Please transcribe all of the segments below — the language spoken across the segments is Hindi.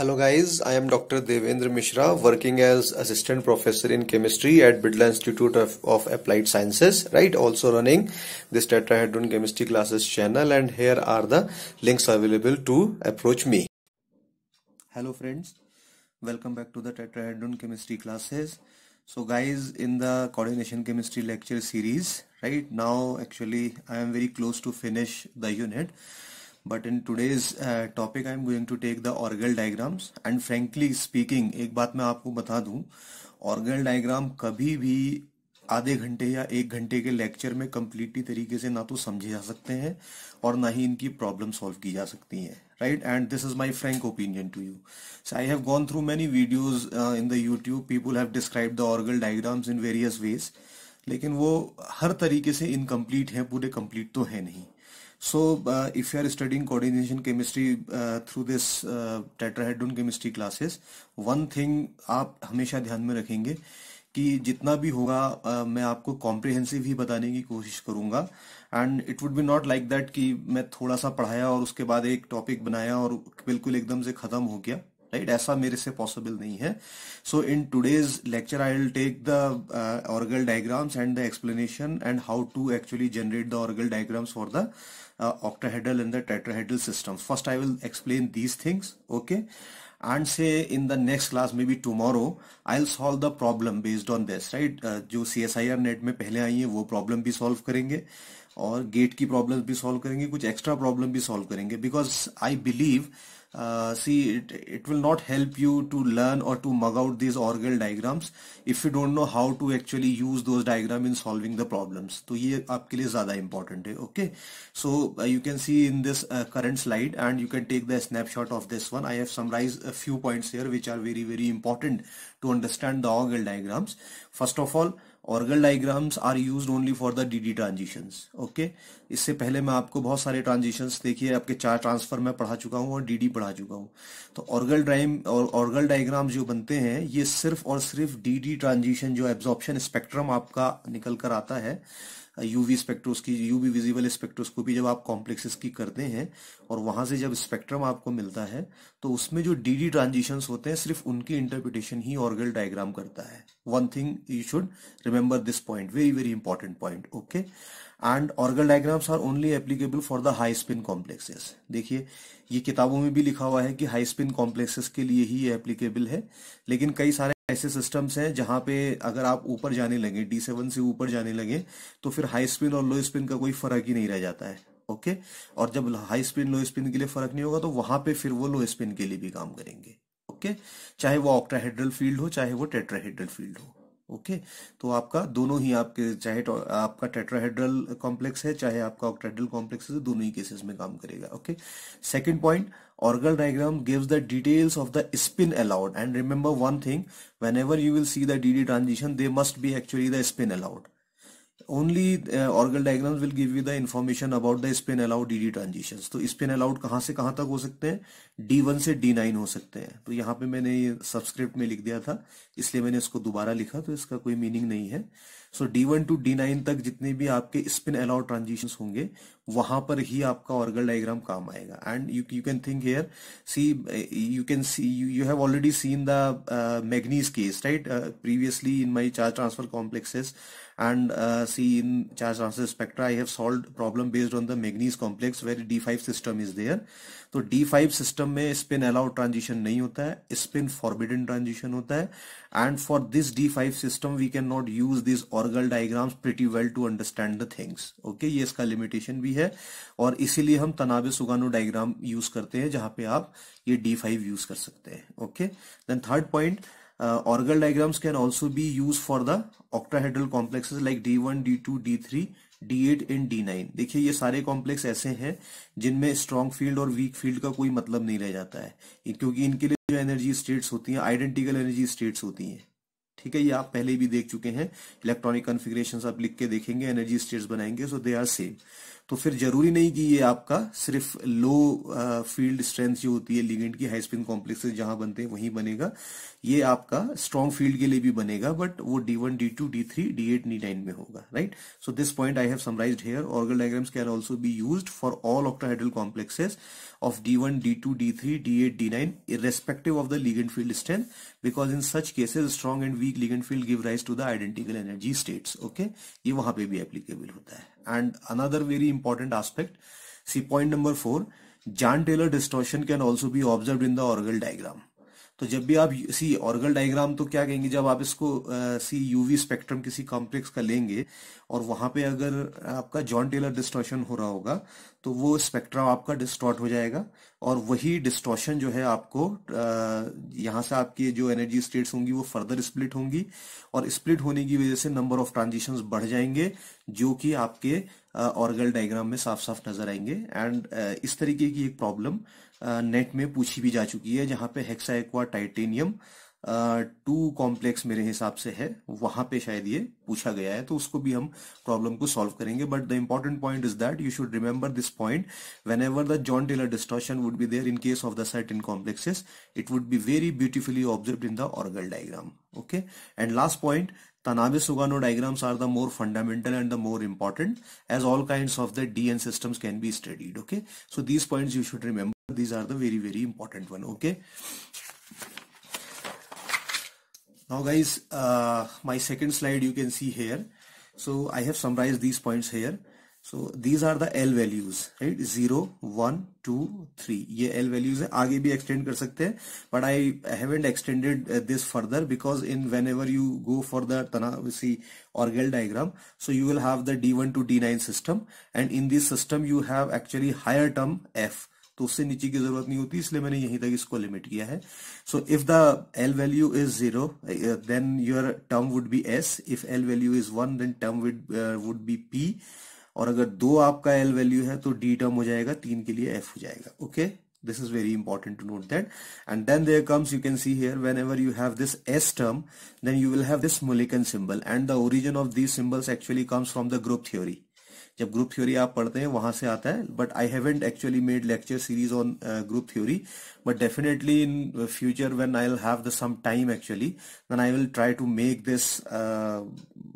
Hello guys, I am Dr. Devendra Mishra working as assistant professor in chemistry at Bidla Institute of, of, Applied Sciences, right? Also running this tetrahedron chemistry classes channel and here are the links available to approach me. Hello friends, welcome back to the tetrahedron chemistry classes. So guys, in the coordination chemistry lecture series, right now actually I am very close to finish the unit. But in today's topic I am going to take the Orgel diagrams and frankly speaking एक बात मैं आपको बता दूं ऑर्गल डायग्राम कभी भी आधे घंटे या एक घंटे के लेक्चर में कम्प्लीटली तरीके से ना तो समझे जा सकते हैं और ना ही इनकी प्रॉब्लम सॉल्व की जा सकती है right and this is my frank opinion to you so I have gone through many videos in the YouTube people have describe the Orgel diagrams in various ways लेकिन वो हर तरीके से इनकम्प्लीट है पूरे कम्प्लीट तो है नहीं So uh, if you are studying coordination chemistry uh, through this uh, tetrahedron chemistry classes, one thing आप हमेशा ध्यान में रखेंगे कि जितना भी होगा uh, मैं आपको कॉम्प्रिहेंसिव ही बताने की कोशिश करूंगा and it would be not like that कि मैं थोड़ा सा पढ़ाया और उसके बाद एक टॉपिक बनाया और बिल्कुल एकदम से खत्म हो गया राइट right? ऐसा मेरे से पॉसिबल नहीं है so in today's lecture I will take the Orgel diagrams and the explanation and how to actually generate the Orgel diagrams for the uh, octahedral and the tetrahedral systems. First, I will explain these things, okay? And say in the next class, maybe tomorrow, I'll solve the problem based on this, right? Uh, jo csir net mein pehle aayi hai wo problem bhi solve karenge aur gate ki problems bhi solve karenge kuch extra problem bhi solve karenge because i believe uh, see it, it will not help you to learn or to mug out these orgel diagrams if you don't know how to actually use those diagram in solving the problems So, ये आपके लिए ज़्यादा important है okay so uh, you can see in this uh, current slide and you can take the snapshot of this one I have summarized a few points here which are very very important to understand the orgel diagrams first of all Orgel diagrams are use only for the DD transitions okay इससे पहले मैं आपको बहुत सारे ट्रांजिशंस देखिए आपके चार ट्रांसफर मैं पढ़ा चुका हूँ और डीडी पढ़ा चुका हूँ तो ऑर्गल ड्राइम और ऑर्गल डायग्राम जो बनते हैं ये सिर्फ और सिर्फ डीडी ट्रांजिशन जो एब्जॉर्प्शन स्पेक्ट्रम आपका निकल कर आता है UV spectroscopy UV visible spectroscopy जब आप कॉम्प्लेक्सेस की करते हैं और वहां से जब स्पेक्ट्रम आपको मिलता है तो उसमें जो डी डी ट्रांजिशंस होते हैं सिर्फ उनकी इंटरप्रिटेशन ही ऑर्गल डायग्राम करता है one thing you should remember this point very very important point okay and Orgel diagrams are only applicable for the high spin complexes देखिए ये किताबों में भी लिखा हुआ है कि हाई स्पिन कॉम्प्लेक्सेस के लिए ही ये एप्लीकेबल है लेकिन कई सारे ऐसे सिस्टम्स हैं जहां पे अगर आप ऊपर जाने लगे डी सेवन से ऊपर जाने लगे तो फिर हाई स्पिन और लो स्पिन का कोई फर्क ही नहीं रह जाता है ओके और जब हाई स्पिन लो स्पिन के लिए फर्क नहीं होगा तो वहां पे फिर वो लो स्पिन के लिए भी काम करेंगे ओके चाहे वो ऑक्टाहेड्रल फील्ड हो चाहे वो टेट्राहेड्रल फील्ड हो ओके तो आपका दोनों ही आपके चाहे तो आपका टेट्राहेड्रल कॉम्प्लेक्स है चाहे आपका ऑक्टाहेड्रल कॉम्प्लेक्स है तो दोनों ही केसेस में काम करेगा okay second point Orgal diagram gives the details of the spin allowed and remember one thing whenever you will see the DD transition they must be actually the spin allowed. Only uh, Orgal diagrams will give you the information about the spin allowed DD transitions. so spin allowed kahan se kahan tak ho sakte hain D1 se D9 ho sakte hain to yahan pe maine ye subscript mein likh diya tha isliye maine isko dobara likha to iska koi meaning nahi hai so, D1 to D9 tak jitne bhi aapke spin allowed transitions honge वहां पर ही आपका ऑर्गल डायग्राम काम आएगा and you you can think here see you can see you have already seen the manganese case right previously in my charge transfer complexes and see in charge transfer spectra I have have problem based on the manganese complex where D five system is there तो फाइव सिस्टम में स्पिन अलाउड ट्रांजिशन नहीं होता है स्पिन फॉरबिडन ट्रांजिशन होता है and for this D five system we can not use this Orgel diagrams pretty well to understand the things okay ये इसका लिमिटेशन भी है है और इसीलिए हम तनावे सुगानो डायग्राम यूज करते हैं जहां पे आप ये डी फाइव यूज कर सकते हैं okay then third point Orgel diagrams can also be use for the octahedral complexes like D one D two D three D eight and D nine देखिए ये सारे कॉम्प्लेक्स ऐसे हैं जिनमें स्ट्रॉन्ग फील्ड और वीक फील्ड का कोई मतलब नहीं रह जाता है क्योंकि इनके लिए जो एनर्जी स्टेट्स होती हैं आइडेंटिकल एनर्जी स्टेट्स होती हैं ठीक है ये आप पहले भी देख चुके हैं इलेक्ट्रॉनिक कॉन्फ़िगरेशंस आप लिख के देखेंगे एनर्जी स्टेट्स बनाएंगे सो दे आर सेम तो फिर जरूरी नहीं कि ये आपका सिर्फ लो फील्ड स्ट्रेंथ जो होती है लिगेंड की हाई स्पिन कॉम्प्लेक्स जहां बनते हैं वहीं बनेगा ये आपका स्ट्रॉन्ग फील्ड के लिए भी बनेगा बट वो D one D two D three D eight D nine में होगा right so this point I have summarise here Orgel diagrams can also be use for all octahedral complexes of D one D two D three D eight D nine respective of the ligand field strength because in such cases strong and weak ligand field give rise to the identical energy states okay ये वहां पे भी एप्लीकेबल होता है and another very important aspect. See point number 4, Jan-Taylor distortion can also be observed in the orgel diagram. तो जब भी आप सी ऑर्गल डायग्राम तो क्या कहेंगे जब आप इसको सी यूवी स्पेक्ट्रम किसी कॉम्प्लेक्स का लेंगे और वहां पे अगर आपका जॉन टेलर डिस्टॉर्शन हो रहा होगा तो वो स्पेक्ट्रम आपका डिस्टॉर्ट हो जाएगा और वही डिस्टॉर्शन जो है आपको यहाँ से आपकी जो एनर्जी स्टेट्स होंगी वो फर्दर स्प्लिट होंगी और स्प्लिट होने की वजह से नंबर ऑफ ट्रांजिशन बढ़ जाएंगे जो कि आपके ऑर्गल डायग्राम में साफ साफ नजर आएंगे एंड इस तरीके की एक प्रॉब्लम नेट में पूछी भी जा चुकी है जहां पे hexa aqua titanium two complex मेरे हिसाब से है वहां पे शायद ये पूछा गया है तो उसको भी हम प्रॉब्लम को सॉल्व करेंगे but the important point is that you should remember this point whenever the Jahn Teller distortion would be there in case of the set in complexes it would be very beautifully observe in the Orgel diagram okay and last point Tanabe-Sugano diagrams are the more fundamental and the more important as all kinds of the DN systems can be studied. Okay. So these points you should remember. These are the very, very important one. Okay. Now guys, uh, my second slide you can see here. So I have summarized these points here. So these are the L values right zero one two three ये एल वैल्यूज है आगे भी एक्सटेंड कर सकते हैं but I haven't extended this further because in when ever you go for the तनावसी so you will have the D one two D nine system and in this system you have actually higher term F तो उससे नीचे की जरूरत नहीं होती इसलिए मैंने यहीं तक इसको लिमिट किया है so if the L value is zero then your term would be S if L value is one then term would be P और अगर दो आपका एल वैल्यू है तो डी टर्म हो जाएगा तीन के लिए एफ हो जाएगा okay this is very important to note that and then there comes you can see here when ever you have this S term then you will have this Mulliken symbol and the origin of this symbols actually comes from the group theory जब ग्रुप थ्योरी आप पढ़ते हैं वहां से आता है but I haven't actually made lecture series on group theory but definitely in the future when I'll have the some time actually then I will try to make this uh,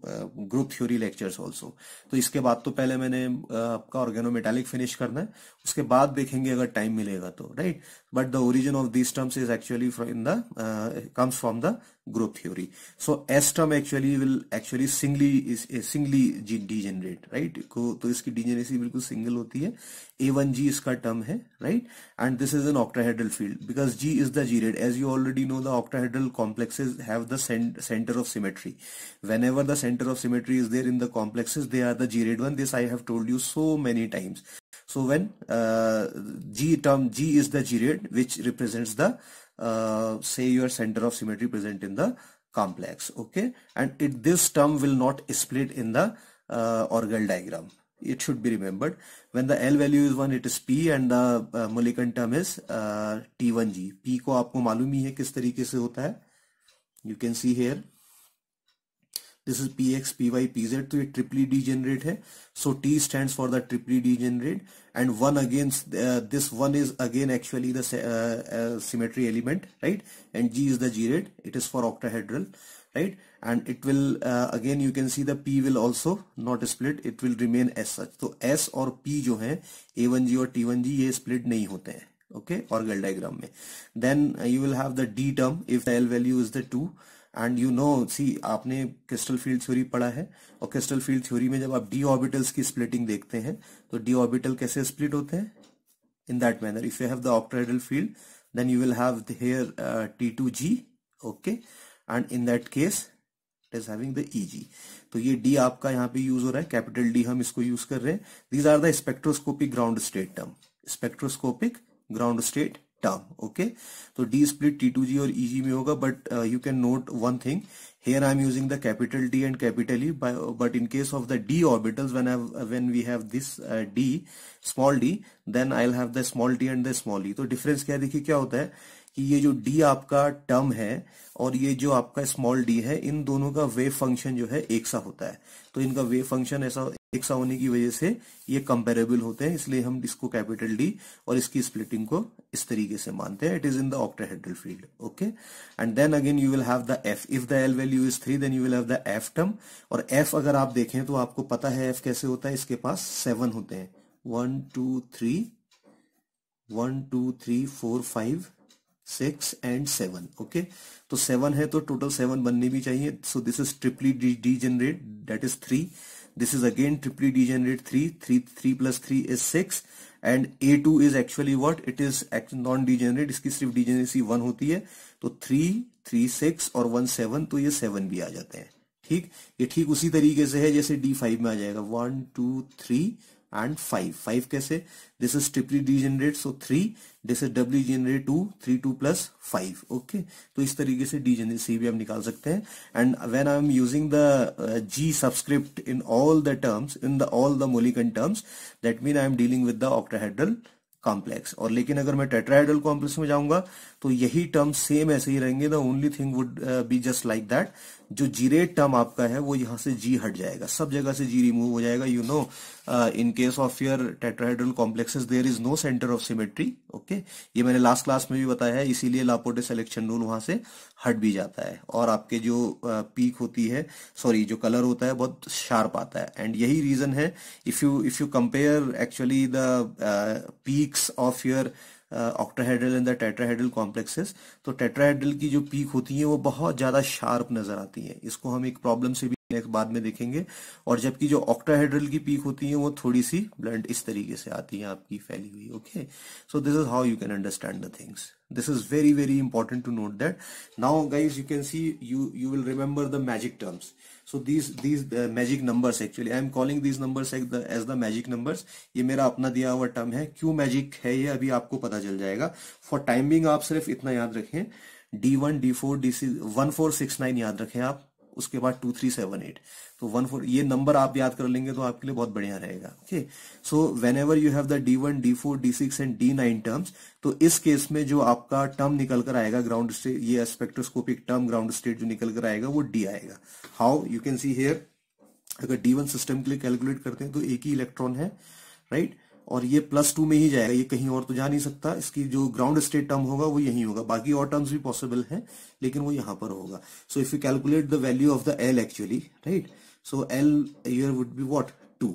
uh, group theory lectures also तो इसके बाद तो पहले मैंने uh, organometallic finish karna hai uske baad dekhenge agar time milega to right but the origin of these terms is actually from in the uh, comes from the group theory so s term actually will actually singly is a singly degenerate right ko to iski degeneracy bilkul single hoti hai A1G is iska term right? And this is an octahedral field because G is the G rate. As you already know, the octahedral complexes have the center of symmetry. Whenever the center of symmetry is there in the complexes, they are the G rate one. This I have told you so many times. So when uh, G term G is the G rate which represents the uh, say your center of symmetry present in the complex okay and this term will not split in the uh, diagram it should be remembered when the L value is 1 it is P and the uh, Mulliken term is uh, T1G P को आपको मालूम ही है किस तरीके से होता है you can see here this is px py pz तो ये triply degenerate है so T stands for the triply degenerate and one against uh, this one is again actually the uh, uh, symmetry element right and G is the G rate it is for octahedral right and it will uh, again you can see the p will also not split it will remain as such so s or p jo hai a1g or t1g ye split nahi hote hain okay orgal diagram mein then uh, you will have the d term if the l value is the 2 and you know see आपने क्रिस्टल फील्ड थ्योरी पढ़ा है और क्रिस्टल फील्ड थ्योरी में जब आप डी ऑर्बिटल्स की स्प्लिटिंग देखते हैं तो डी ऑर्बिटल कैसे स्प्लिट होते हैं in that manner if you have the octahedral field then you will have here T two G okay and in that case is having the EG तो ये डी आपका यहाँ पे यूज हो रहा है कैपिटल डी हम इसको यूज कर रहे हैं these are the spectroscopic ground state term spectroscopic ground state term okay तो D split T two G और ईजी e में होगा but you can note one thing here I am using the capital D and capital E but in case of the D orbital when we have this D small D then I have the small D and the small E तो डिफरेंस क्या देखिए क्या होता है कि ये जो डी आपका टर्म है और ये जो आपका स्मॉल डी है इन दोनों का वेव फंक्शन जो है एक सा होता है तो इनका वेव फंक्शन ऐसा एक सा होने की वजह से ये कंपेरेबल होते हैं इसलिए हम इसको कैपिटल डी और इसकी स्प्लिटिंग को इस तरीके से मानते हैं it is in the octahedral field okay and then again you will have the F if the L value is three then you will have the F term और एफ अगर आप देखें तो आपको पता है एफ कैसे होता है इसके पास सेवन होते हैं one two three one two three four five six and seven okay तो सेवन है तो टोटल सेवन बनने भी चाहिए so this is triply degenerate that is three this is again triply degenerate three three three plus three is six and A two is actually what it is non degenerate इसकी सिर्फ डी जेनरेसी वन होती है तो थ्री थ्री सिक्स और वन सेवन तो ये सेवन भी आ जाते हैं ठीक ये ठीक उसी तरीके से है जैसे डी फाइव में आ जाएगा one two three and 5 5 kaise this is triply degenerate so 3 this is doubly degenerate 2 3 2 plus 5 okay to is tarike se degeneracy bhi hum nikal sakte hain and when I am using the uh, g subscript in all the terms in the all the molecular terms that mean I am dealing with the octahedral complex और लेकिन अगर मैं tetrahedral complex में जाऊंगा तो यही टर्म सेम ऐसे ही रहेंगे the only thing would be just like that जो जीरेट टर्म आपका है वो यहाँ से जी हट जाएगा सब जगह से जी रिमूव हो जाएगा you know in case of your tetrahedral complexes there is no center of symmetry okay ये मैंने लास्ट क्लास में भी बताया है इसीलिए लापोटे सेलेक्शन रूल वहां से हट भी जाता है और आपके जो पीक uh, होती है सॉरी जो कलर होता है बहुत शार्प आता है एंड यही रीजन है if you if you compare actually the peaks of your octahedral and the tetrahedral complexes तो टेट्राहेड्रल की जो पीक होती है वो बहुत ज़्यादा शार्प नज़र आती है इसको हम एक प्रॉब्लम से भी एक बाद में देखेंगे और जबकि जो ऑक्टाहेड्रल की पीक होती है वो थोड़ी सी ब्लंट इस तरीके से आती है आपकी फैली हुई okay so this is how you can understand the things this is very very important to note that now guys you can see you you will remember the magic terms so these these magic numbers actually I am calling these numbers as the magic numbers ये मेरा अपना दिया हुआ टर्म है क्यों मैजिक है ये अभी आपको पता चल जाएगा फॉर टाइमिंग आप सिर्फ इतना याद रखें D one D four D C one four six nine याद रखें आप उसके बाद टू थ्री सेवन एट तो वन फोर ये नंबर आप याद कर लेंगे तो आपके लिए बहुत बढ़िया रहेगा okay so when ever you have the D one D four D six and D nine terms तो इस केस में जो आपका टर्म निकल कर आएगा ग्राउंड स्टेट ये स्पेक्ट्रोस्कोपिक टर्म ग्राउंड स्टेट जो निकल कर आएगा वो डी आएगा how you can see here अगर डी वन सिस्टम के लिए कैलकुलेट करते हैं तो एक ही इलेक्ट्रॉन है राइट right? और ये प्लस टू में ही जाएगा ये कहीं और तो जा नहीं सकता इसकी जो ग्राउंड स्टेट टर्म होगा वो यही होगा बाकी और टर्म्स भी पॉसिबल है लेकिन वो यहां पर होगा so if you calculate the value of the L actually right so L here would be what two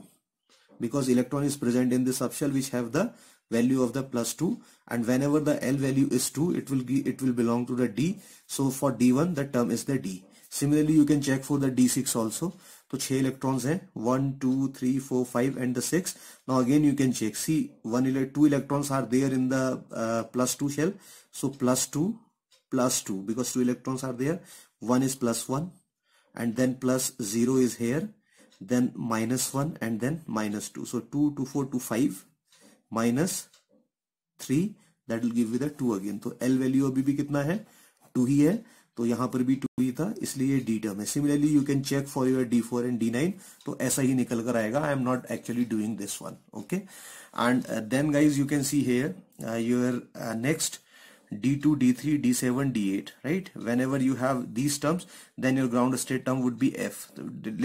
because electron is present in this option which have the value of the plus two and whenever the L value is two it will it will belong to the D so for D one the term is the D similarly you can check for the D six also तो छह इलेक्ट्रॉन्स हैं one two three four five and the six now again you can check see one two electrons are there in the plus two shell so plus two plus two because two electrons are there one is plus one and then plus zero is here then minus one and then minus two so two two four two five minus three that will give you the to again तो एल वैल्यू अभी भी कितना है टू ही है तो यहां पर भी टू ही था इसलिए ये डी टर्म है similarly you can check for your D four and D nine तो ऐसा ही निकल कर आएगा I am not actually doing this one okay and then guys you can see here your next d2 d3 d7 d8 right whenever you have these terms then your ground state term would be f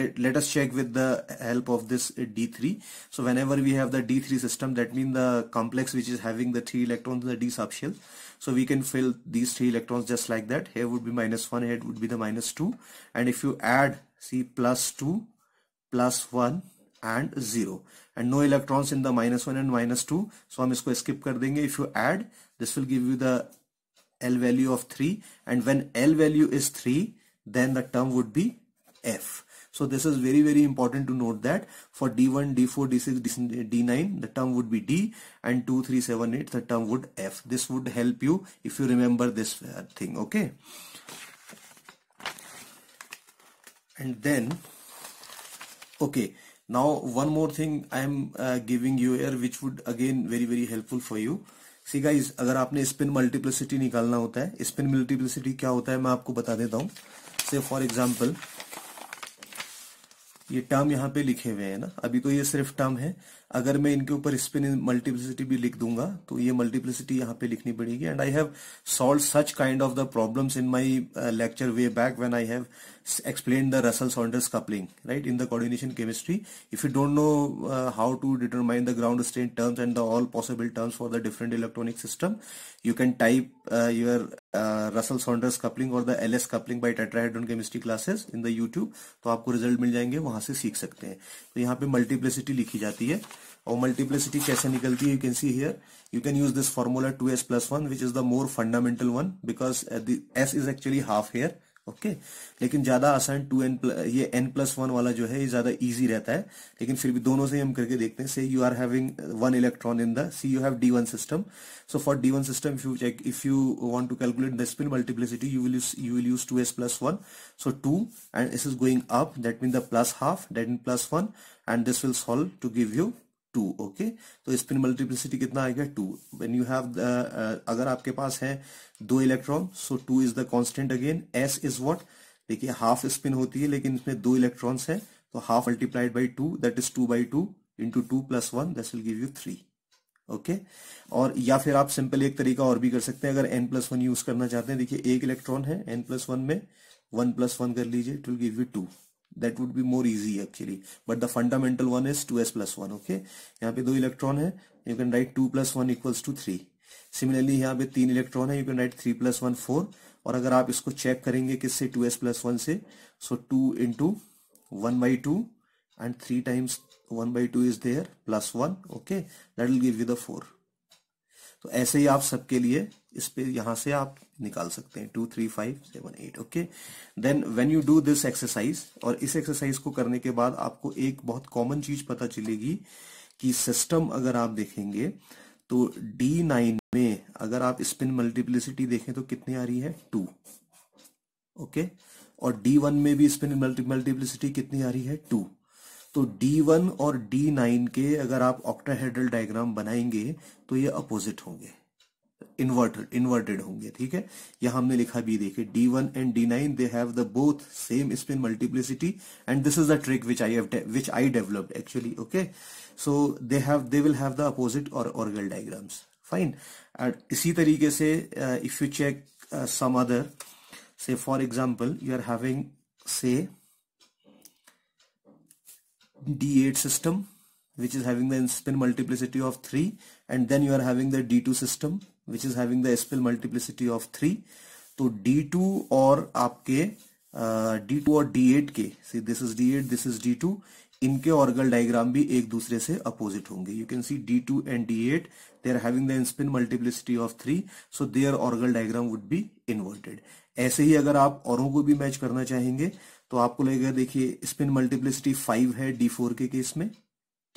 let, let us check with the help of this d3 so whenever we have the d3 system that means the complex which is having the three electrons in the d subshell So we can fill these three electrons just like that. Here would be minus 1, here would be the minus 2. And if you add, see plus 2, plus 1 and 0. And no electrons in the minus 1 and minus 2. So going to skip कर If you add, this will give you the L value of 3. And when L value is 3, then the term would be F. So this is very, very important to note that for D1, D4, D6, D9, the term would be D and 2, 3, 7, 8, the term would F. This would help you if you remember this thing. Okay. And then, okay. Now one more thing I am uh, giving you here which would again very, very helpful for you. See guys अगर आपने स्पिन मल्टीप्लिसिटी निकालना होता है स्पिन मल्टीप्लिसिटी क्या होता है मैं आपको बता देता हूँ से फॉर एग्जाम्पल ये टर्म यहाँ पे लिखे हुए हैं ना अभी तो ये सिर्फ टर्म है अगर मैं इनके ऊपर स्पिन मल्टीप्लिसिटी भी लिख दूंगा तो ये मल्टीप्लिसिटी यहाँ पे लिखनी पड़ेगी and I have solve such kind of the problems in my lecture way back when I have explain the Russell Saunders coupling right in the coordination chemistry if you don't know how to determine the ground state terms and the all possible terms for the different electronic system you can type your Russell Saunders coupling or the L S coupling by tetrahedron chemistry classes in the YouTube तो आपको रिजल्ट मिल जाएंगे वहां से सीख सकते हैं तो यहाँ पे मल्टीप्लेसिटी लिखी जाती है और मल्टीप्लेसिटी कैसे निकलती है you can see here you can use this formula two S plus one which is the more fundamental one because S is actually half here okay लेकिन ज्यादा आसान टू एन ये एन प्लस वन वाला जो है ये ज्यादा इजी रहता है लेकिन फिर भी दोनों से हम करके देखते हैं say you are having one electron in the C you have D one system so for D one system if you check if you want to calculate the spin multiplicity you will you will use two S plus one so two and this is going up that mean the plus half that mean plus one and this will solve to give you two okay तो स्पिन मल्टीप्लिसिटी कितना आएगा टू वेन यू हैव अगर आपके पास है दो electron so two is the constant again S is what देखिए हाफ स्पिन होती है लेकिन इसमें दो इलेक्ट्रॉन्स है तो half multiplied by two that is two by two into two plus one this will give you three okay okay? और या फिर आप सिंपल एक तरीका और भी कर सकते हैं अगर एन प्लस वन यूज करना चाहते हैं देखिए एक इलेक्ट्रॉन है एन प्लस वन में वन प्लस वन कर लीजिए it will give you two that would be more easy actually but the fundamental one is 2s plus 1 okay यहाँ पे दो इलेक्ट्रॉन है you can write 2 plus 1 equals to 3 similarly यहाँ पे तीन इलेक्ट्रॉन है you can write 3 plus 1 4 और अगर आप इसको चेक करेंगे किससे 2s plus 1 से so 2 into 1 by 2 and 3 times 1 by 2 is there plus 1 okay that will give you the 4 तो ऐसे ही आप सबके लिए इस पे यहां से आप निकाल सकते हैं two three five seven eight okay then when you do this exercise और इस एक्सरसाइज को करने के बाद आपको एक बहुत कॉमन चीज पता चलेगी कि सिस्टम अगर आप देखेंगे तो डी नाइन में अगर आप स्पिन मल्टीप्लिसिटी देखें तो कितनी आ रही है टू ओके okay? और डी वन में भी स्पिन मल्टीप्लिसिटी कितनी आ रही है टू तो D1 और D9 के अगर आप ऑक्टाहेड्रल डायग्राम बनाएंगे तो ये अपोजिट होंगे इन्वर्टेड इन्वर्टेड होंगे ठीक है यहां हमने लिखा भी देखे D one and D nine they have the both same spin multiplicity and this is the trick which I which I developed actually okay so they have they will have the opposite और ऑर्गल डायग्राम्स फाइन एंड इसी तरीके से if you check some other say for example you are having say D8 which is having the spin multiplicity of three and then you are having the D two system which is having the spin multiplicity of three तो D2 और आपके d2 और d8 के see this is d8 this is d2 इनके ऑर्गल डायग्राम भी एक दूसरे से अपोजिट होंगे you can see d2 two and D eight they are having the spin multiplicity of three so they are Orgel diagram would be inverted ऐसे ही अगर आप औरों को भी मैच करना चाहेंगे तो आपको लगेगा देखिए स्पिन मल्टीप्लिसिटी फाइव है डी फोर के केस में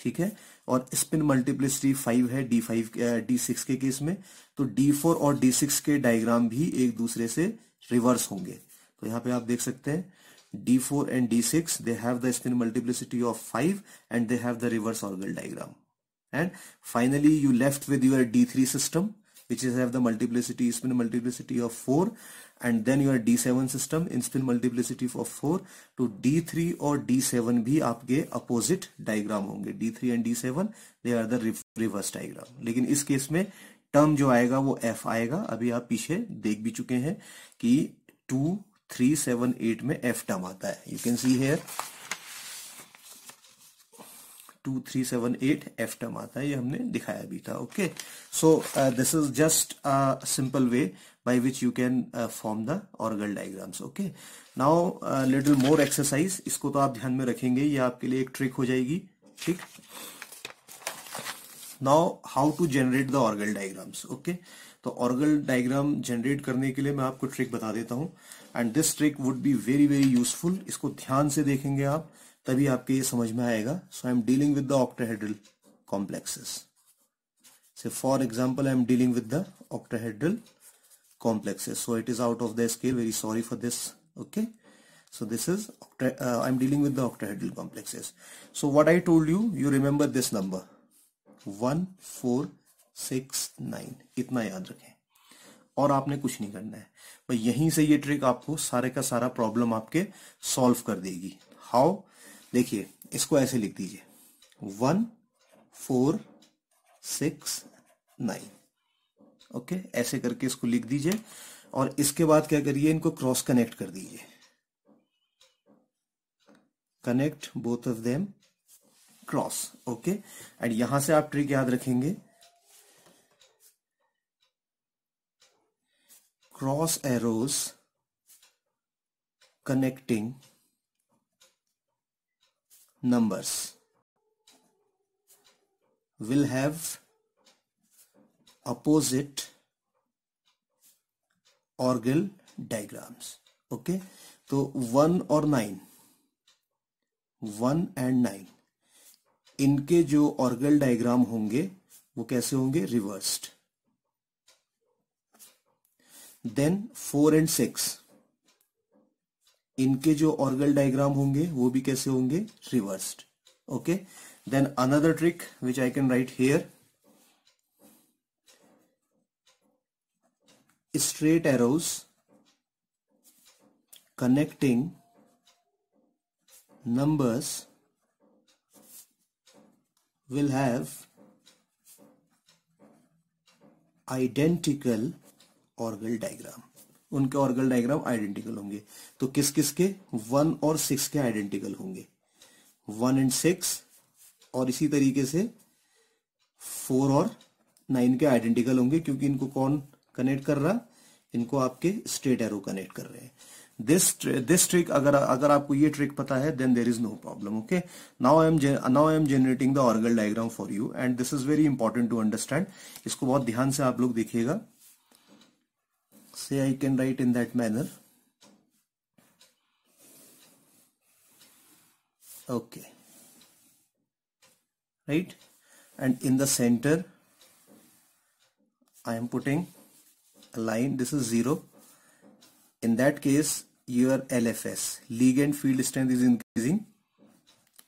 ठीक है और स्पिन मल्टीप्लिसिटी फाइव है डी फाइव डी सिक्स के केस में तो डी फोर और डी सिक्स के डायग्राम भी एक दूसरे से रिवर्स होंगे तो यहां पे आप देख सकते हैं D four and D six they have the spin multiplicity of five and they have the reverse Orgel diagram and finally you left with your D three system which is have the multiplicity spin multiplicity of 4 and then your D7 system in spin multiplicity of 4 to D3 or D7 bhi aapke opposite diagram honge D3 and D7 they are the reverse diagram lekin is case mein term jo aayega wo F aayega abhi aap piche dekh bhi chuke hain ki 2 3 7 8 mein F term aata hai you can see here two three seven eight F term आता है ये हमने दिखाया भी था okay so this is just a simple way by which you can form the Orgel diagrams okay now little more exercise इसको तो आप ध्यान में रखेंगे ये आपके लिए एक ट्रिक हो जाएगी ठीक now how to generate the Orgel diagrams okay तो ऑर्गल डायग्राम जनरेट करने के लिए मैं आपको ट्रिक बता देता हूं and this trick would be very very useful इसको ध्यान से देखेंगे आप तभी आपके ये समझ में आएगा so I am dealing with the octahedral complexes. Say for example I am dealing with the octahedral complexes. So it is out of the scale very sorry for this okay. So this is octa uh, I am dealing with the octahedral complexes. So what I told you you remember this number 1 4 6 9 इतना याद रखें और आपने कुछ नहीं करना है पर यहीं से ये ट्रिक आपको सारे का सारा प्रॉब्लम आपके सॉल्व कर देगी हाउ देखिए इसको ऐसे लिख दीजिए one four six nine okay ऐसे करके इसको लिख दीजिए और इसके बाद क्या करिए इनको क्रॉस कनेक्ट कर दीजिए connect both of them cross okay and यहां से आप ट्रिक याद रखेंगे cross arrows connecting numbers will have opposite orgel diagrams okay तो वन और नाइन वन एंड नाइन इनके जो ऑर्गल डायग्राम होंगे वो कैसे होंगे reversed then four and six इनके जो ऑर्गल डायग्राम होंगे वो भी कैसे होंगे reversed okay then another trick which I can write here straight arrows connecting numbers will have identical Orgel diagram उनके ऑर्गल डायग्राम आइडेंटिकल होंगे तो किस किस के वन और सिक्स के आइडेंटिकल होंगे वन एंड सिक्स और इसी तरीके से फोर और नाइन के आइडेंटिकल होंगे क्योंकि इनको कौन कनेक्ट कर रहा इनको आपके स्ट्रेट एरो कनेक्ट कर रहे हैं दिस दिस ट्रिक अगर अगर आपको ये ट्रिक पता है then there is no problem okay now I am now I am generating the Orgel diagram for you and this is very important to understand इसको बहुत ध्यान से आप लोग देखिएगा say I can write in that manner okay right and in the center I am putting a line this is 0 in that case your LFS ligand field strength is increasing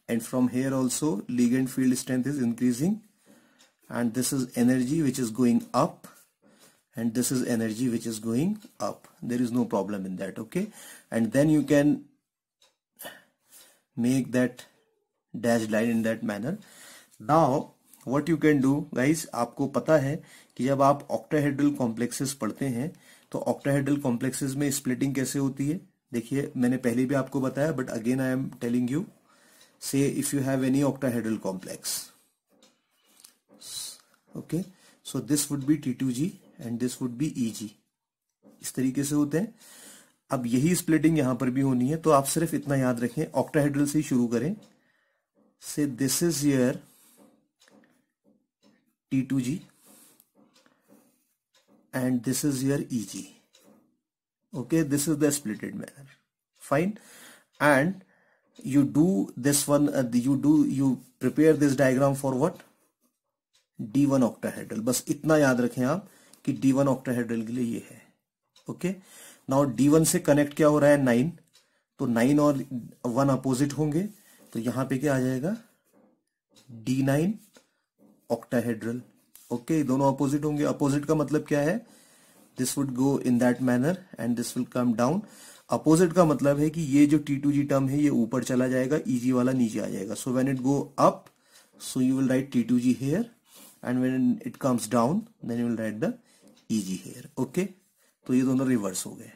and from here also ligand field strength is increasing and this is energy which is going up and this is energy which is going up there is no problem in that okay and then you can make that dashed line in that manner now what you can do guys आपको पता है कि जब आप octahedral complexes पढ़ते हैं तो octahedral complexes में splitting कैसे होती है देखिए मैंने पहले भी आपको बताया but again I am telling you say if you have any octahedral complex okay so this would be t2g and this would be E G इस तरीके से होते हैं अब यही स्प्लिटिंग यहां पर भी होनी है तो आप सिर्फ इतना याद रखें ऑक्टाहेड्रल से ही शुरू करें से this is your T two G and this is your E G okay this is the splitted manner fine and you do this one you do you prepare this diagram for what D one octahedral बस इतना याद रखें आप कि डी वन ऑक्टाहेड्रल के लिए ये है ओके नाउ डी वन से कनेक्ट क्या हो रहा है नाइन तो नाइन और वन अपोजिट होंगे तो यहां पे क्या आ जाएगा डी नाइन ऑक्टाहेड्रल ओके दोनों अपोजिट होंगे अपोजिट का मतलब क्या है this would go in that manner and this will come down opposite का मतलब है कि ये जो टी टू जी टर्म है ये ऊपर चला जाएगा ईजी e वाला नीचे आ जाएगा so when it go up so you will write T two G here and when it comes down then you will write the E G here okay तो ये दोनों रिवर्स हो गए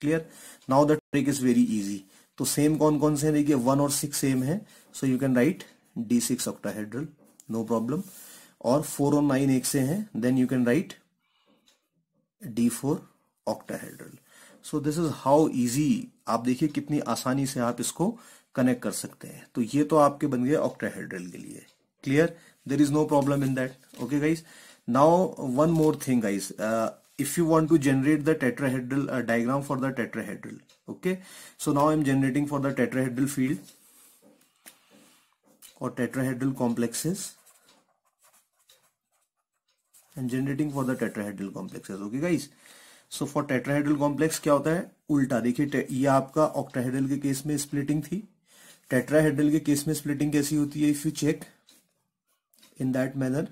clear now the trick is very easy तो सेम कौन कौन से देखिए वन और सिक्स सेम है so you can write D six octahedral no problem और फोर और नाइन एक से हैं then you can write D four octahedral so this is how easy आप देखिए कितनी आसानी से आप इसको कनेक्ट कर सकते हैं तो ये तो आपके बन गए ऑक्टाहेड्रल के लिए clear there is no problem in that okay guys Now, one more thing guys. Uh, if you want to generate the tetrahedral uh, diagram for the tetrahedral. Okay. So now I'm generating for the tetrahedral field or tetrahedral complexes. and generating for the tetrahedral complexes. Okay guys. So for tetrahedral complex क्या होता है उल्टा देखिए ये आपका ऑक्टाहेड्रल के केस में स्प्लिटिंग थी टेट्राहेड्रल के केस में स्प्लिटिंग कैसी होती है if you check in that manner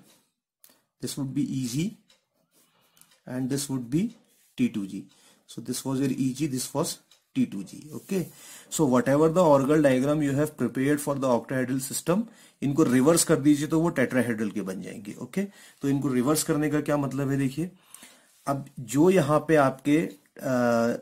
this would be eg and this would be t2g so this was your eg this was t2g okay so whatever the orgal diagram you have prepared for the octahedral system इनको रिवर्स कर दीजिए तो वो टेट्राहेड्रल के बन जाएंगे ओके okay? तो इनको रिवर्स करने का क्या मतलब है देखिए अब जो यहाँ पे आपके आ,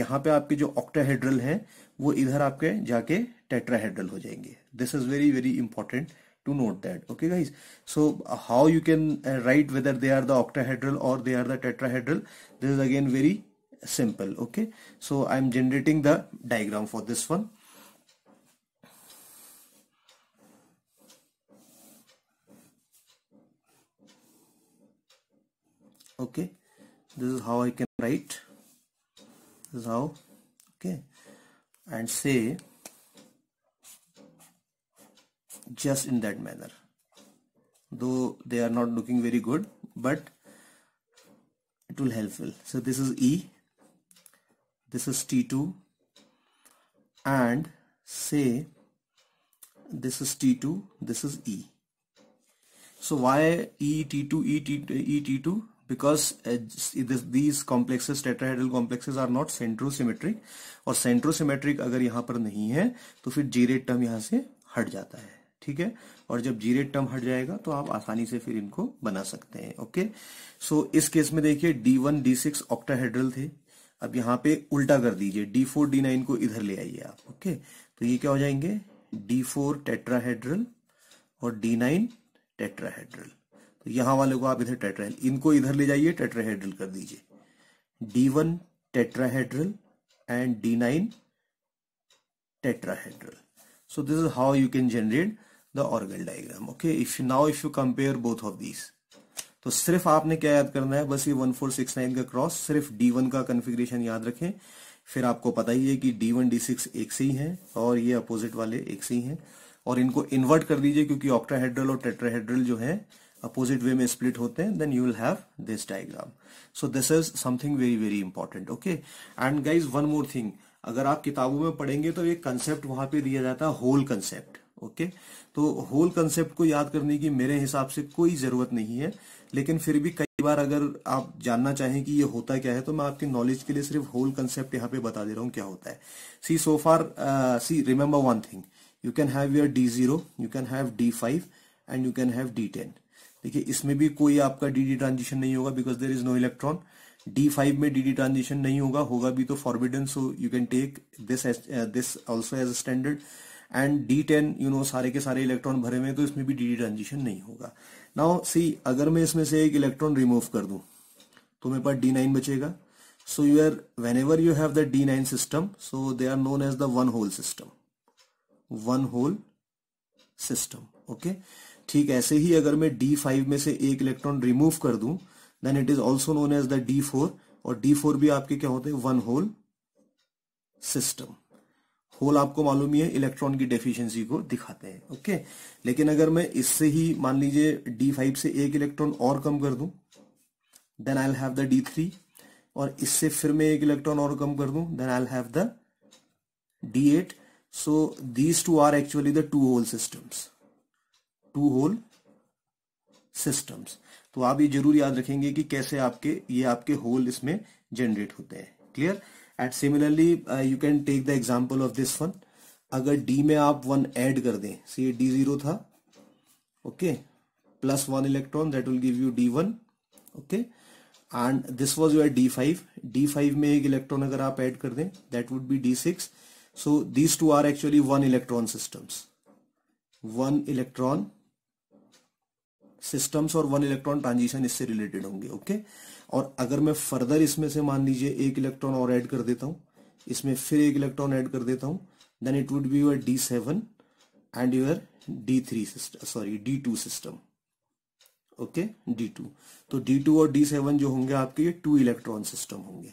यहाँ पे आपके जो ऑक्टाहेड्रल हैं वो इधर आपके जाके टेट्राहेड्रल हो जाएंगे this is very very important note that okay guys so how you can uh, write whether they are the octahedral or they are the tetrahedral this is again very simple okay so I'm generating the diagram for this one okay this is how I can write this is how okay and say just in that manner though they are not looking very good but it will helpful so this is E this is T2 and say this is T2 this is E so why E T2 E T2 E T2 because uh, this, these complexes tetrahedral complexes are not centrosymmetric or centrosymmetric agar yahan par nahi hai to fir G rate term yahan se hat jata hai ठीक है और जब जीरे टर्म हट जाएगा तो आप आसानी से फिर इनको बना सकते हैं ओके सो so, इस केस में देखिए D one D six octahedral थे अब यहां पे उल्टा कर दीजिए डी फोर डी नाइन को इधर ले आइए आप ओके तो ये क्या हो जाएंगे डी फोर टेट्राहेड्रल और डी नाइन टेट्राहेड्रल तो यहां वाले को आप इधर टेट्राइल इनको इधर ले जाइए टेट्राहेड्रल कर दीजिए D one tetrahedral and D nine tetrahedral so this is how you can generate the orgal diagram okay if you now if you compare both of these तो सिर्फ आपने क्या याद करना है बस ये 1469 का क्रॉस सिर्फ D1 का कॉन्फ़िगरेशन याद रखें फिर आपको पता ही है कि D1 D6 एक से ही हैं और ये अपोजिट वाले एक से ही हैं और इनको इन्वर्ट कर दीजिए क्योंकि ऑक्ट्राहेड्रल और टेट्राहेड्रल जो है अपोजिट वे में स्प्लिट होते हैं then you will have this diagram so this is something very very important okay and guys one more thing अगर आप किताबों में पढ़ेंगे तो एक कंसेप्ट वहां पे दिया जाता है होल कंसेप्ट ओके तो होल कंसेप्ट को याद करने की मेरे हिसाब से कोई जरूरत नहीं है लेकिन फिर भी कई बार अगर आप जानना चाहें कि ये होता क्या है तो मैं आपकी नॉलेज के लिए सिर्फ होल कंसेप्ट यहाँ पे बता दे रहा हूँ क्या होता है see so far see remember one thing you can have your D zero you can have D five and you can have D ten देखिए इसमें भी कोई आपका डी डी ट्रांजिशन नहीं होगा because there is no electron D five में डी डी ट्रांजिशन नहीं होगा होगा भी तो forbidden so you can take this this also as standard and D ten you know सारे के सारे इलेक्ट्रॉन भरे हुए तो इसमें भी डी ट्रांजिशन नहीं होगा नाउ सी अगर मैं इसमें से एक इलेक्ट्रॉन रिमूव कर दूं तो मेरे पास डी नाइन बचेगा so you are when ever you have the D nine system so they are known as the one hole system one hole system okay ठीक ऐसे ही अगर मैं डी फाइव में से एक इलेक्ट्रॉन रिमूव कर दूं then it is also known as the D four और डी फोर भी आपके क्या होते हैं वन होल सिस्टम होल आपको मालूम ही है इलेक्ट्रॉन की डेफिशिएंसी को दिखाते हैं ओके लेकिन अगर मैं इससे ही मान लीजिए डी फाइव से एक इलेक्ट्रॉन और कम कर दूं then I have the D three और इससे फिर मैं एक इलेक्ट्रॉन और कम कर दूं then I have the D eight so these two are actually the two hole systems two hole systems तो आप ये जरूर याद रखेंगे कि कैसे आपके ये आपके होल इसमें जनरेट होते हैं clear and similarly you can take the example of this one अगर डी में आप वन एड कर दें सी ये डी जीरो था okay plus one electron that will give you D one okay and this was your D five D five में एक इलेक्ट्रॉन अगर आप एड कर दें that would be D six so these two are actually one electron systems one electron systems और वन इलेक्ट्रॉन ट्रांजिशन इससे रिलेटेड होंगे ओके okay? और अगर मैं फर्दर इसमें से मान लीजिए एक इलेक्ट्रॉन और ऐड कर देता हूँ इसमें फिर एक इलेक्ट्रॉन ऐड कर देता हूँ then it would be your D seven and your D three system sorry D two system okay D two तो डी टू और डी सेवन जो होंगे आपके ये टू इलेक्ट्रॉन सिस्टम होंगे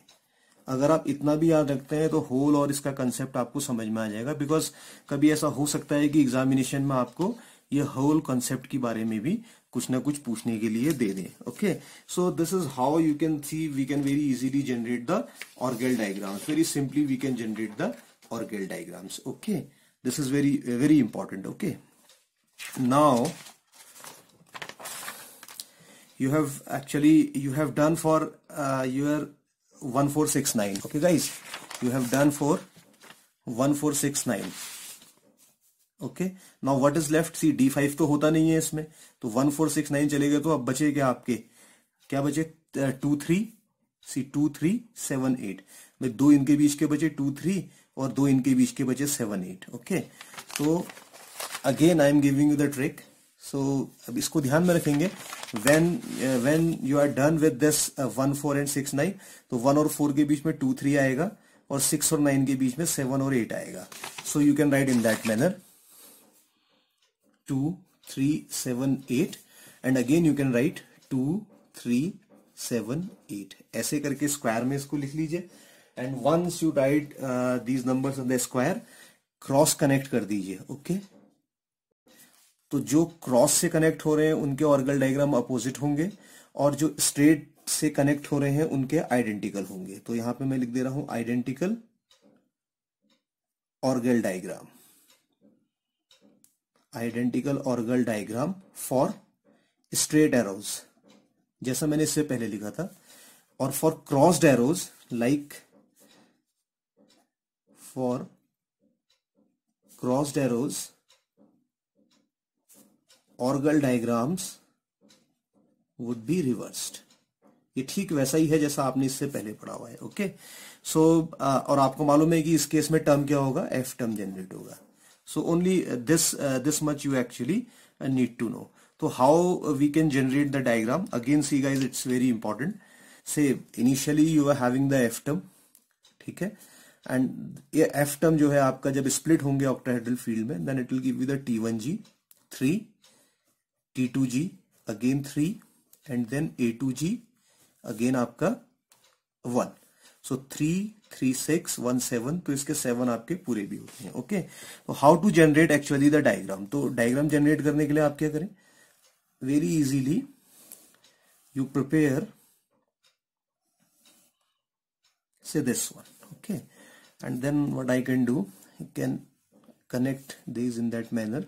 अगर आप इतना भी याद रखते हैं तो होल और इसका कंसेप्ट आपको समझ में आ जाएगा बिकॉज कभी ऐसा हो सकता है कि एग्जामिनेशन में आपको ये होल कॉन्सेप्ट के बारे में भी कुछ ना कुछ पूछने के लिए दे दें okay so this is how you can see we can very easily generate the Orgel diagrams very simply we can generate the Orgel diagrams okay this is very very important okay now you have actually you have done for your one four six nine okay guys you have done for one four six nine okay now what is left see D five तो होता नहीं है इसमें तो वन फोर सिक्स नाइन चले गए तो अब बचे क्या आपके क्या बचे two three see two three seven eight भाई दो इनके बीच के बचे टू थ्री और दो इनके बीच के बचे सेवन एट ओके तो again I am giving you the trick so अब इसको ध्यान में रखेंगे when when you are done with this one four and six nine तो वन और फोर के बीच में टू थ्री आएगा और सिक्स और नाइन के बीच में सेवन और एट आएगा so you can write in that manner two three seven eight and again you can write two three seven eight ऐसे करके स्क्वायर में इसको लिख लीजिए and once you write these number square cross connect कर दीजिए ओके okay? तो जो क्रॉस से कनेक्ट हो रहे हैं उनके ऑर्गल डायग्राम अपोजिट होंगे और जो स्ट्रेट से कनेक्ट हो रहे हैं उनके आइडेंटिकल होंगे तो यहां पे मैं लिख दे रहा हूं identical Orgel diagram identical Orgel diagram for straight arrows जैसा मैंने इससे पहले लिखा था और for crossed arrows like for crossed arrows Orgel diagrams would be reversed ये ठीक वैसा ही है जैसा आपने इससे पहले पढ़ा हुआ है ओके सो so, और आपको मालूम है कि इस केस में टर्म क्या होगा एफ टर्म जनरेट होगा so only this uh, this much you actually uh, need to know so how we can generate the diagram again see guys it's very important say initially you are having the f term theek hai and ye f term jo hai aapka jab split honge octahedral field mein then it will give you the T one G three T two G again three and then A two G again three six one seven तो इसके सेवन आपके पूरे भी होते हैं ओके तो how to generate actually the diagram तो डायग्राम जनरेट करने के लिए आप क्या करें वेरी इजीली यू प्रिपेयर से this one okay and then what I can do you can connect this in that manner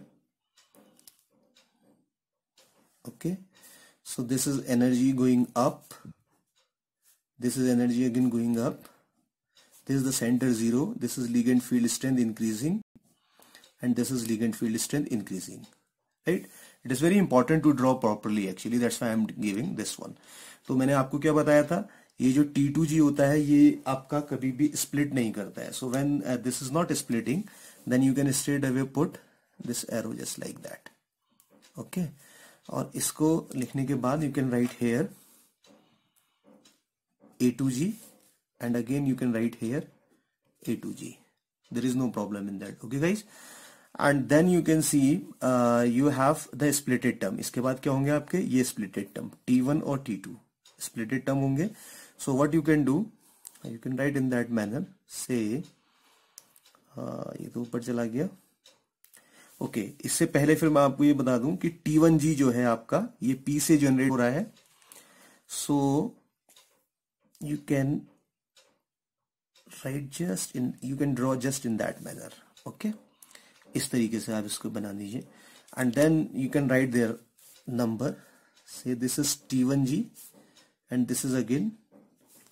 okay so this is energy going up this is energy again going up this is the center zero this is ligand field strength increasing and this is ligand field strength increasing right it is very important to draw properly actually that's why i am giving this one to maine aapko kya bataya tha ye jo t2g hota hai ye aapka kabhi bhi split nahi karta hai so when uh, this is not splitting then you can straight away put this arrow just like that okay और इसको लिखने के बाद you can write here A two G and again you can write here a to g there is no problem in that okay guys and then you can see uh, you have the splitted term iske baad kya honge aapke ye splitted term t1 or t2 splitted term honge so what you can do you can write in that manner say uh, ye to upar chala gaya okay okay, इससे पहले फिर मैं आपको ये बता दूं कि टी वन जी जो है आपका ये पी से जनरेट हो रहा है so you can Write just in. You can draw just in that manner. Okay. इस तरीके से आप इसको बना दीजिए and then you can write their number से this is T one G and this is again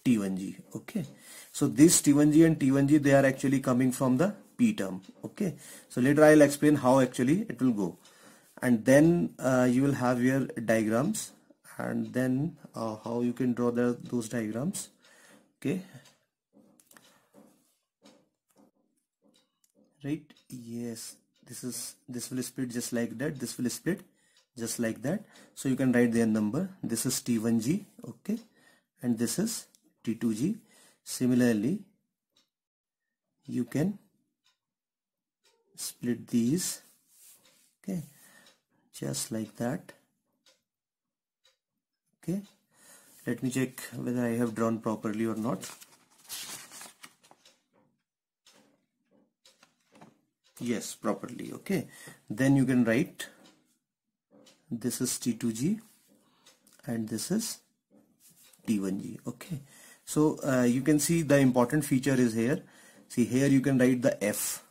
t1g okay so this t1g and t1g they are actually coming from the p term okay so later i'll explain how actually it will go and then uh, you will have your diagrams and then uh, how you can draw those diagrams okay right yes this is this will split just like that this will split just like that so you can write their number this is t1g okay and this is t2g similarly you can split these okay just like that okay let me check whether I have drawn properly or not yes properly okay then you can write this is t2g and this is t1g okay so uh, you can see the important feature is here see here you can write the f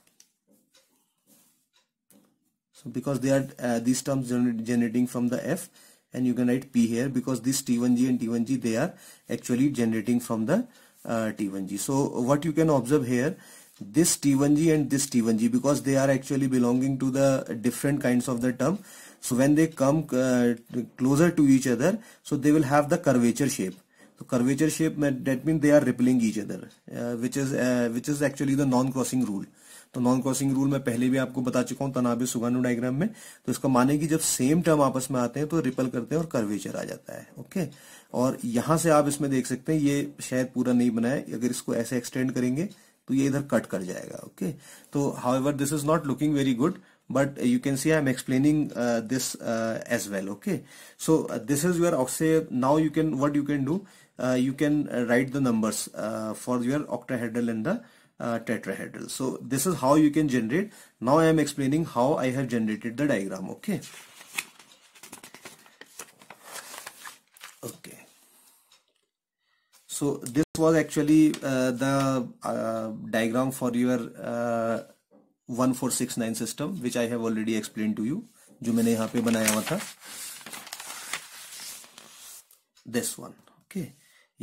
so because they are uh, these terms generating from the f and you can write p here because this t1g and t1g they are actually generating from the uh, t1g so what you can observe here this t1 g and this t1 g because they are actually belonging to the different kinds of the term. So when they come uh, closer to each other, so they will have the curvature shape. So curvature shape mean, that means they are rippling each other, uh, which is uh, which is actually the non-crossing rule. तो नॉन क्रॉसिंग रूल मैं पहले भी आपको बता चुका हूं तनाबे सुगानु डायग्राम में तो इसका माने कि जब सेम टर्म आपस में आते हैं तो रिपल करते हैं और कर्वेचर आ जाता है ओके और यहां से आप इसमें देख सकते हैं ये शायद पूरा नहीं बनाया अगर इसको ऐसे एक्सटेंड करेंगे तो ये इधर कट कर जाएगा ओके तो however this is not looking very good but you can see I am explaining this as well okay so this is your ऑक्से now you can what you can do you can write the numbers for your hedral and the tetrahedral so this is how you can generate now I am explaining how I have generated the diagram okay so this was actually uh, the uh, diagram for your uh, 1469 system which I have already explained to you jo maine yahan pe banaya hua tha this one okay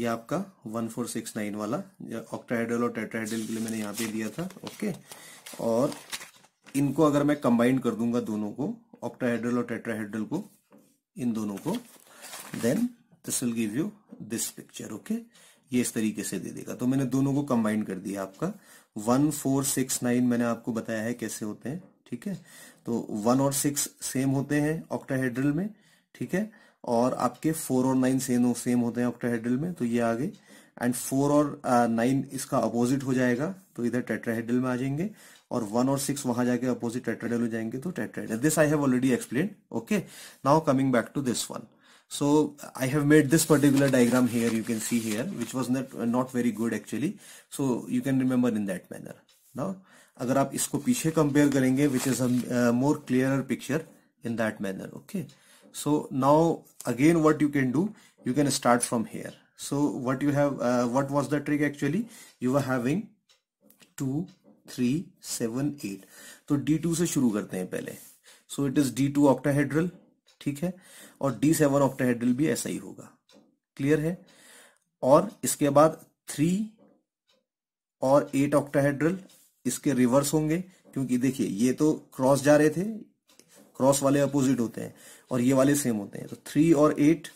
ये आपका 1469 वाला ऑक्टाहेड्रल और टेट्राहेड्रल के लिए मैंने यहाँ पे दिया था ओके और इनको अगर मैं कंबाइन कर दूंगा दोनों को ऑक्टाहेड्रल और टेट्राहेड्रल को इन दोनों को then this will give you this picture okay ये इस तरीके से दे देगा तो मैंने दोनों को कंबाइन कर दिया आपका वन फोर सिक्स नाइन मैंने आपको बताया है कैसे होते हैं ठीक है तो वन और सिक्स सेम होते हैं ऑक्टाहेड्रल में ठीक है और आपके फोर और नाइन सेम सेम होते हैं ऑक्टाहेड्रल में तो ये आगे एंड फोर और नाइन इसका अपोजिट हो जाएगा तो इधर टेट्राहेड्रल में आ जाएंगे और वन और सिक्स वहां जाके अपोजिट टेट्राहेड्रल हो जाएंगे तो tetrahedral this I have already explain okay now coming back to this one so I have made this particular diagram here you can see here which was not, uh, not very good actually so you can remember in that manner now अगर आप इसको पीछे कंपेयर करेंगे which is a more clear picture in that manner okay so now again what you can do you can start from here so what you have what was the trick actually you are having two three seven eight तो डी टू से शुरू करते हैं पहले सो इट इज डी टू ऑक्टाहेड्रल ठीक है और डी सेवन ऑक्टाहेड्रल भी ऐसा ही होगा क्लियर है और इसके बाद थ्री और एट ऑक्टाहेड्रल इसके रिवर्स होंगे क्योंकि देखिए ये तो क्रॉस जा रहे थे क्रॉस वाले अपोजिट होते हैं और ये वाले सेम होते हैं तो थ्री और एट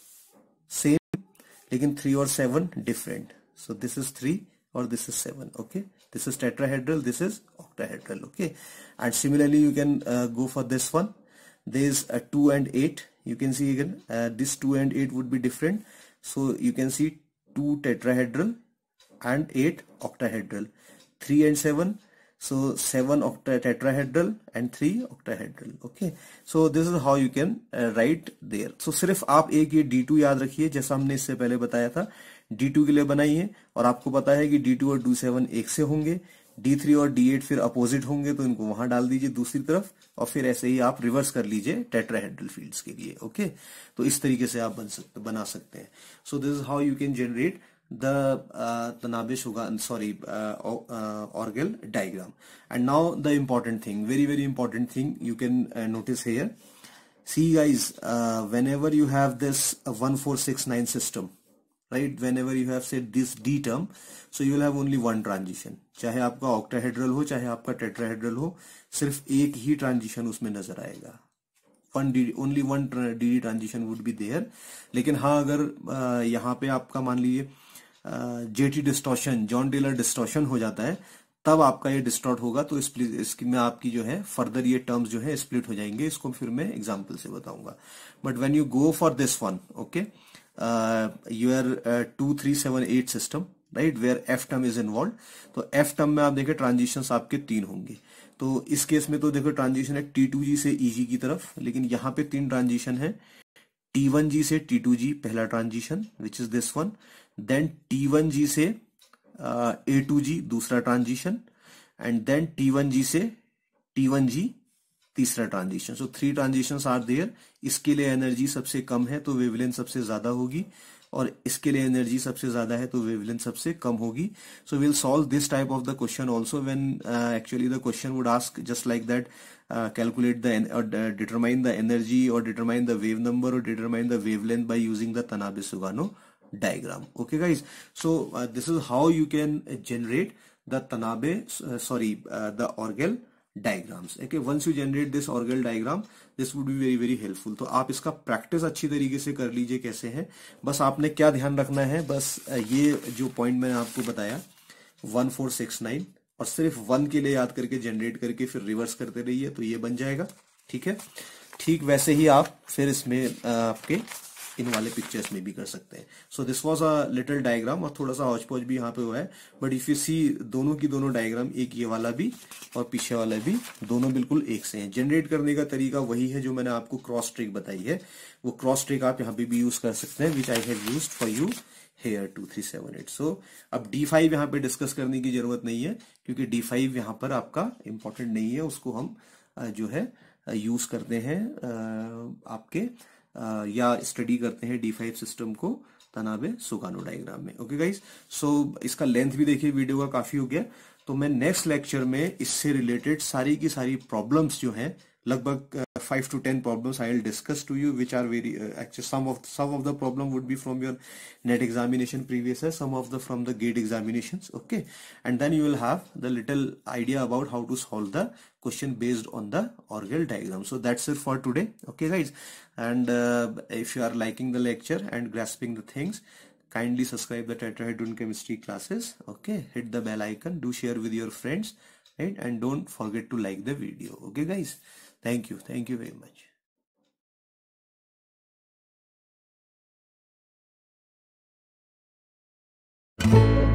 सेम लेकिन थ्री और seven different so this is three और this is seven okay this is tetrahedral this is octahedral okay and similarly you can go for this one there's a 2 and 8 you can see again uh, this 2 and 8 would be different so you can see 2 tetrahedral and 8 octahedral 3 and 7 so 7 octa tetrahedral and 3 octahedral okay so this is how you can uh, write there so sirf aap ek ye d2 yaad rakhiye jaisa humne isse pehle bataya tha d2 के लिए बनाइए aur aapko pata hai ki d2 aur d7 ek se honge D three और डी एट फिर अपोजिट होंगे तो इनको वहां डाल दीजिए दूसरी तरफ और फिर ऐसे ही आप रिवर्स कर लीजिए टेट्राहेड्रल फील्ड्स के लिए ओके तो इस तरीके से आप बन सकते बना सकते हैं so this is how you can generate the Tanabe होगा sorry Orgel diagram and now the important thing very very important thing you can notice here ever you have this one four six nine system right when ever you have set this D term so you will have only one transition चाहे आपका ऑक्टाहेड्रल हो चाहे आपका टेट्राहेड्रल हो सिर्फ एक ही ट्रांजिशन उसमें नजर आएगा one D only one D transition would be there लेकिन हाँ अगर यहाँ पे आपका मान लीजिए JT distortion Jahn Teller distortion हो जाता है तब आपका ये डिस्टॉर्ट होगा तो इसकी में आपकी जो है फर्दर ये टर्म्स जो है स्प्लिट हो जाएंगे इसको फिर मैं एग्जाम्पल से बताऊंगा but when you go for this one okay you are two three seven eight system right where F term is involve तो एफ टर्म में आप देखें ट्रांजिशन आपके तीन होंगे तो इस केस में तो देखो ट्रांजिशन है टी टू जी से ई e जी की तरफ लेकिन यहाँ पे तीन ट्रांजिशन है टी वन जी से टी टू जी पहला transition which is this one then T one G से ए टू जी दूसरा transition and then T one G से टी वन जी तीसरा transition so three transition are there इसके लिए एनर्जी सबसे कम है तो वेवलेंथ सबसे ज्यादा होगी और इसके लिए एनर्जी सबसे ज्यादा है तो वेवलेंथ सबसे कम होगी so will solve this type of the question also when actually the question would ask just like that calculate the determine the energy और डिटरमाइन द वेव नंबर और determine the wavelength by using the Tanabe Sugano diagram okay guys so this is how you can generate the Tanabe sorry the Orgel diagrams okay once you generate this Orgel diagram this would be very very helpful तो आप इसका प्रैक्टिस अच्छी तरीके से कर लीजिए कैसे है बस आपने क्या ध्यान रखना है बस ये जो पॉइंट मैंने आपको बताया वन फोर सिक्स नाइन और सिर्फ वन के लिए याद करके जनरेट करके फिर रिवर्स करते रहिए तो ये बन जाएगा ठीक है ठीक वैसे ही आप फिर इसमें आपके इन वाले पिक्चर्स में भी कर सकते हैं so this was a little diagram और थोड़ा सा हॉचपॉच भी यहाँ पे हुआ है बट इफ यू सी दोनों की दोनों डायग्राम एक ये वाला भी और पीछे वाला भी दोनों बिल्कुल एक से हैं जनरेट करने का तरीका वही है जो मैंने आपको क्रॉस ट्रिक बताई है वो क्रॉस ट्रिक आप यहाँ पे भी यूज कर सकते हैं which I have use for you here two three seven eight so अब डी फाइव यहाँ पे डिस्कस करने की जरूरत नहीं है क्योंकि डी फाइव यहाँ पर आपका इंपॉर्टेंट नहीं है उसको हम जो है यूज करते हैं आपके या स्टडी करते हैं डी फाइव सिस्टम को तनावे सुगानो डायग्राम में ओके गाइज सो इसका लेंथ भी देखिए वीडियो का काफी हो गया तो मैं नेक्स्ट लेक्चर में इससे रिलेटेड सारी की सारी प्रॉब्लम्स जो हैं लगभग five two ten problems I will discuss to you which are very actually some of some of the problem would be from your NET examination previous है some of the from the GATE examination okay and then you will have the little idea about how to solve the question based on the orgel diagram so that's it for today okay guys and uh, if you are liking the lecture and grasping the things kindly subscribe the tetrahedron chemistry classes okay hit the bell icon do share with your friends right and don't forget to like the video okay guys thank you thank you very much thank you